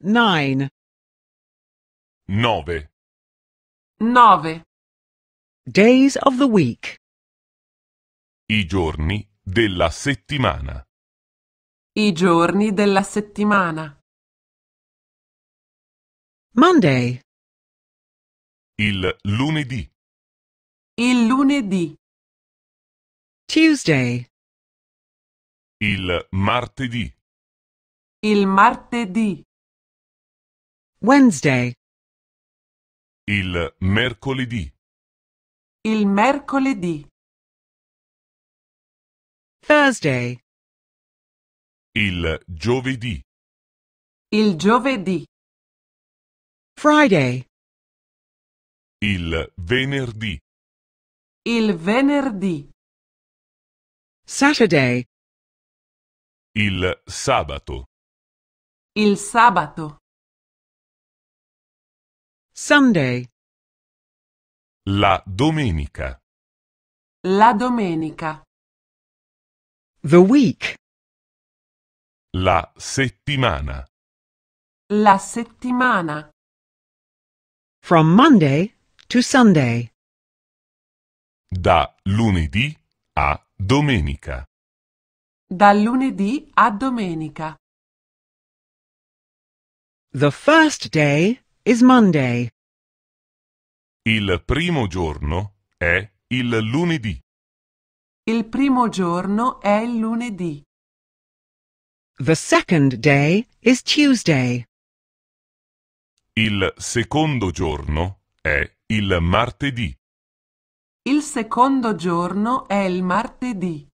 nine nove nove days of the week i giorni della settimana i giorni della settimana Monday il lunedì il lunedì Tuesday il martedì il martedì Wednesday. Il mercoledì. Il mercoledì. Thursday. Il giovedì. Il giovedì. Friday. Il venerdì. Il venerdì. Saturday. Il sabato. Il sabato. Sunday. La domenica. La domenica. The week. La settimana. La settimana. From Monday to Sunday. Da lunedì a domenica. Da lunedì a domenica. The first day is Monday. Il primo giorno è il lunedì. Il primo giorno è il lunedì. The second day is Tuesday. Il secondo giorno è il martedì. Il secondo giorno è il martedì.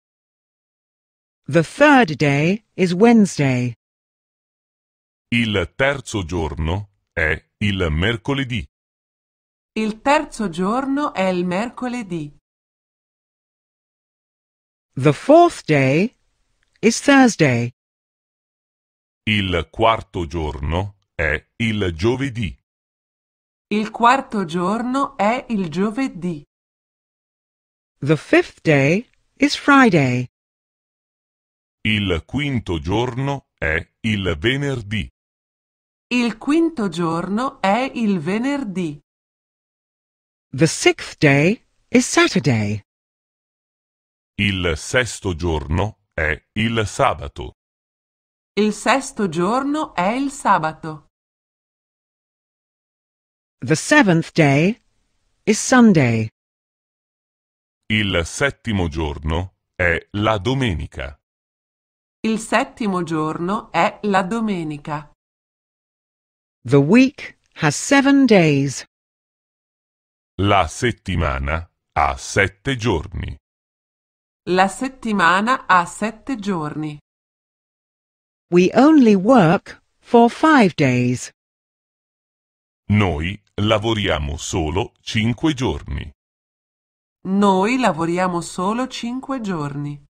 The third day is Wednesday. Il terzo giorno è il mercoledì. Il terzo giorno è il mercoledì. The fourth day is Thursday. Il quarto giorno è il giovedì. Il quarto giorno è il giovedì. The fifth day is Friday. Il quinto giorno è il venerdì. Il quinto giorno è il venerdì. The sixth day is Saturday. Il sesto giorno è il sabato. Il sesto giorno è il sabato. The seventh day is Sunday. Il settimo giorno è la domenica. Il settimo giorno è la domenica. The week has seven days. La settimana ha sette giorni. La settimana ha sette giorni. We only work for five days. Noi lavoriamo solo cinque giorni. Noi lavoriamo solo cinque giorni.